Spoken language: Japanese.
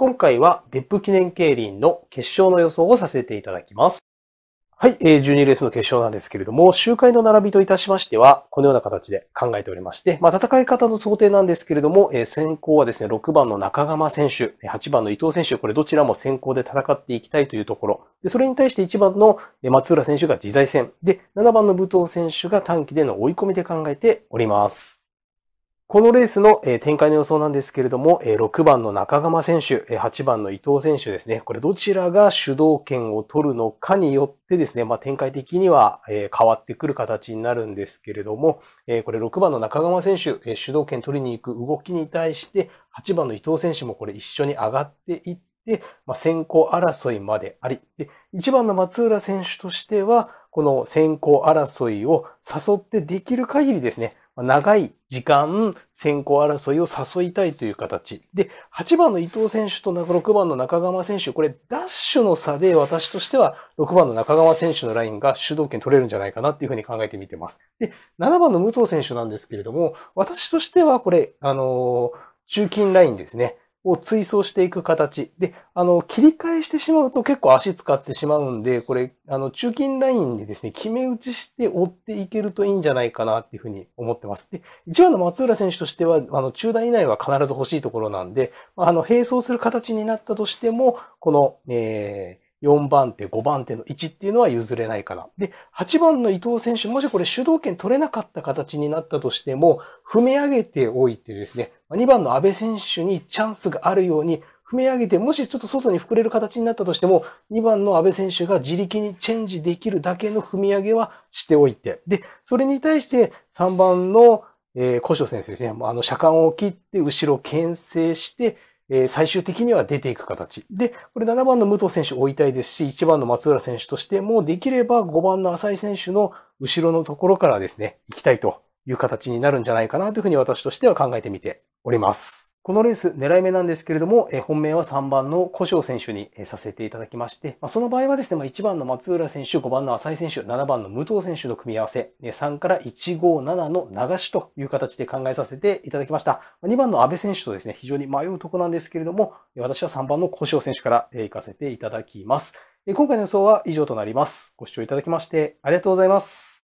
今回は別府記念競輪の決勝の予想をさせていただきます。はい、えー、12レースの決勝なんですけれども、周回の並びといたしましては、このような形で考えておりまして、まあ、戦い方の想定なんですけれども、え先行はですね、6番の中川選手、8番の伊藤選手、これどちらも先行で戦っていきたいというところ。でそれに対して1番の松浦選手が自在戦、で、7番の武藤選手が短期での追い込みで考えております。このレースの展開の予想なんですけれども、6番の中釜選手、8番の伊藤選手ですね、これどちらが主導権を取るのかによってですね、まあ、展開的には変わってくる形になるんですけれども、これ6番の中釜選手、主導権取りに行く動きに対して、8番の伊藤選手もこれ一緒に上がっていって、まあ、先行争いまであり、で1番の松浦選手としては、この先行争いを誘ってできる限りですね、長い時間、先行争いを誘いたいという形。で、8番の伊藤選手と6番の中川選手、これダッシュの差で私としては6番の中川選手のラインが主導権取れるんじゃないかなっていうふうに考えてみてます。で、7番の武藤選手なんですけれども、私としてはこれ、あのー、中近ラインですね。を追走していく形。で、あの、切り替えしてしまうと結構足使ってしまうんで、これ、あの、中近ラインでですね、決め打ちして追っていけるといいんじゃないかなっていうふうに思ってます。で、一番の松浦選手としては、あの、中段以内は必ず欲しいところなんで、あの、並走する形になったとしても、この、えー、4番手、5番手の1っていうのは譲れないから。で、8番の伊藤選手、もしこれ主導権取れなかった形になったとしても、踏み上げておいてですね、2番の安倍選手にチャンスがあるように、踏み上げて、もしちょっと外に膨れる形になったとしても、2番の安倍選手が自力にチェンジできるだけの踏み上げはしておいて。で、それに対して3番の、えー、古書先生ですね、あの、車間を切って後ろ牽制して、えー、最終的には出ていく形。で、これ7番の武藤選手追いたいですし、1番の松浦選手としても、できれば5番の浅井選手の後ろのところからですね、行きたいという形になるんじゃないかなというふうに私としては考えてみております。このレース狙い目なんですけれども、え本命は3番の古翔選手にさせていただきまして、まその場合はですね、ま1番の松浦選手、5番の浅井選手、7番の武藤選手の組み合わせ、3から157の流しという形で考えさせていただきました。2番の阿部選手とですね、非常に迷うとこなんですけれども、私は3番の古翔選手から行かせていただきます。今回の予想は以上となります。ご視聴いただきましてありがとうございます。